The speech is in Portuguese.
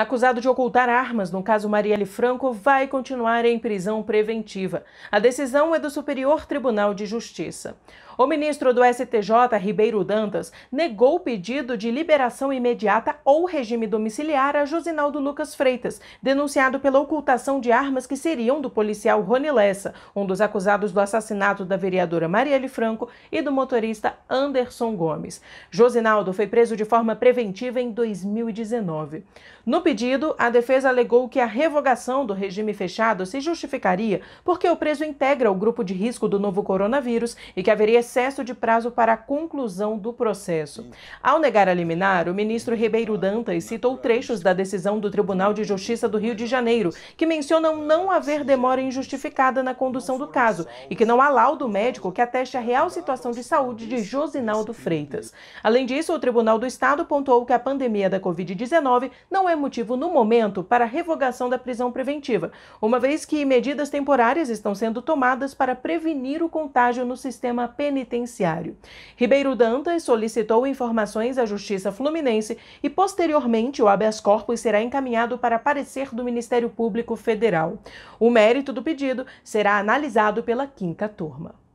Acusado de ocultar armas no caso Marielle Franco, vai continuar em prisão preventiva. A decisão é do Superior Tribunal de Justiça. O ministro do STJ, Ribeiro Dantas, negou o pedido de liberação imediata ou regime domiciliar a Josinaldo Lucas Freitas, denunciado pela ocultação de armas que seriam do policial Rony Lessa, um dos acusados do assassinato da vereadora Marielle Franco e do motorista Anderson Gomes. Josinaldo foi preso de forma preventiva em 2019. No pedido, a defesa alegou que a revogação do regime fechado se justificaria porque o preso integra o grupo de risco do novo coronavírus e que haveria excesso de prazo para a conclusão do processo. Ao negar a liminar, o ministro Ribeiro Dantas citou trechos da decisão do Tribunal de Justiça do Rio de Janeiro, que mencionam não haver demora injustificada na condução do caso e que não há laudo médico que ateste a real situação de saúde de Josinaldo Freitas. Além disso, o Tribunal do Estado pontuou que a pandemia da Covid-19 não é motivo no momento para revogação da prisão preventiva, uma vez que medidas temporárias estão sendo tomadas para prevenir o contágio no sistema penitenciário penitenciário. Ribeiro Dantas solicitou informações à Justiça Fluminense e, posteriormente, o habeas corpus será encaminhado para parecer do Ministério Público Federal. O mérito do pedido será analisado pela quinta turma.